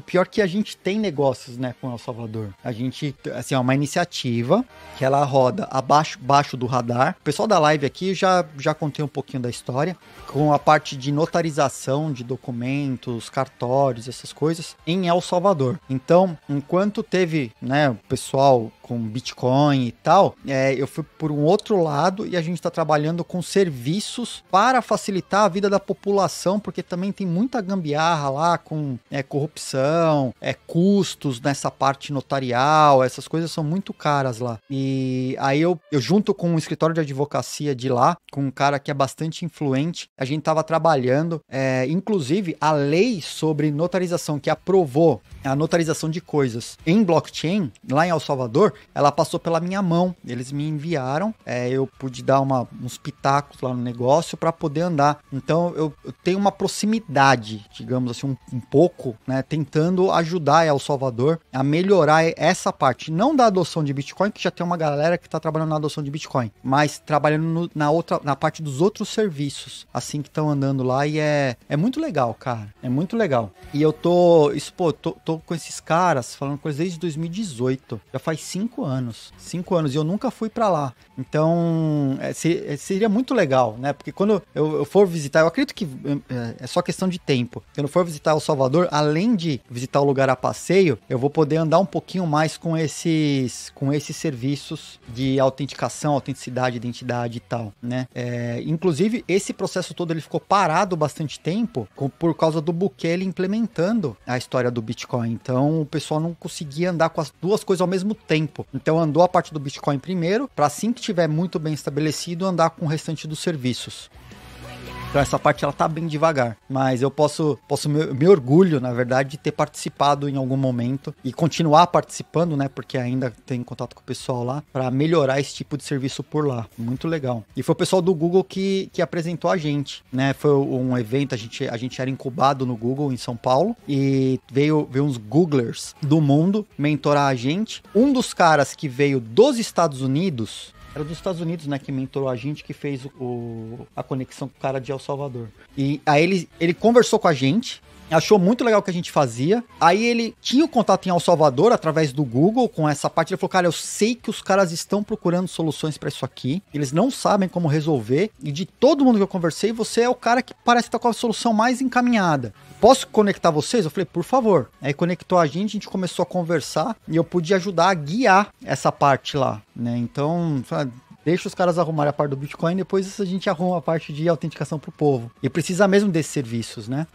E pior que a gente tem negócios, né, com El Salvador. A gente, assim, é uma iniciativa que ela roda abaixo baixo do radar. O pessoal da live aqui já, já contei um pouquinho da história, com a parte de notarização de documentos, cartórios, essas coisas, em El Salvador. Então, enquanto teve, né, o pessoal com Bitcoin e tal, é, eu fui por um outro lado e a gente está trabalhando com serviços para facilitar a vida da população, porque também tem muita gambiarra lá com é, corrupção, é, custos nessa parte notarial, essas coisas são muito caras lá. E aí eu, eu junto com um escritório de advocacia de lá, com um cara que é bastante influente, a gente estava trabalhando, é, inclusive a lei sobre notarização que aprovou é a notarização de coisas em blockchain, lá em El Salvador, ela passou pela minha mão. Eles me enviaram, é, eu pude dar uma, uns pitacos lá no negócio para poder andar. Então eu, eu, tenho uma proximidade, digamos assim, um, um, pouco, né, tentando ajudar El Salvador a melhorar essa parte, não da adoção de Bitcoin, que já tem uma galera que está trabalhando na adoção de Bitcoin, mas trabalhando no, na outra, na parte dos outros serviços, assim que estão andando lá e é, é muito legal, cara, é muito legal. E eu tô, isso, pô, tô, tô tô com esses caras falando coisa desde 2018. Já faz cinco anos. Cinco anos. E eu nunca fui para lá. Então, é, se, é, seria muito legal, né? Porque quando eu, eu for visitar, eu acredito que é, é, só questão de tempo. Quando eu for visitar El Salvador, além de visitar o lugar a passeio, eu vou poder andar um pouquinho mais com esses, com esses serviços de autenticação, autenticidade, identidade e tal, né? É, inclusive, esse processo todo ele ficou parado bastante tempo com, por causa do Bukele implementando a história do Bitcoin. Então o pessoal não conseguia andar com as duas coisas ao mesmo tempo. Então andou a parte do Bitcoin primeiro, para assim que estiver muito bem estabelecido, andar com o restante dos serviços. Então essa parte ela tá bem devagar, mas eu posso posso me, me orgulho, na verdade, de ter participado em algum momento e continuar participando, né, porque ainda tenho contato com o pessoal lá para melhorar esse tipo de serviço por lá. Muito legal. E foi o pessoal do Google que, que apresentou a gente, né? Foi um evento, a gente a gente era incubado no Google em São Paulo e veio veio uns googlers do mundo mentorar a gente. Um dos caras que veio dos Estados Unidos era dos Estados Unidos, né, que mentorou a gente, que fez o, a conexão com o cara de El Salvador. E aí ele, ele conversou com a gente, achou muito legal o que a gente fazia. Aí ele tinha o contato em El Salvador através do Google com essa parte. Ele falou: Cara, eu sei que os caras estão procurando soluções para isso aqui, eles não sabem como resolver. E de todo mundo que eu conversei, você é o cara que parece estar tá com a solução mais encaminhada. Posso conectar vocês? Eu falei: Por favor. Aí conectou a gente, a gente começou a conversar e eu pude ajudar a guiar essa parte lá, né? Então, deixa os caras arrumarem a parte do Bitcoin, depois a gente arruma a parte de autenticação para o povo. E precisa mesmo desses serviços, né?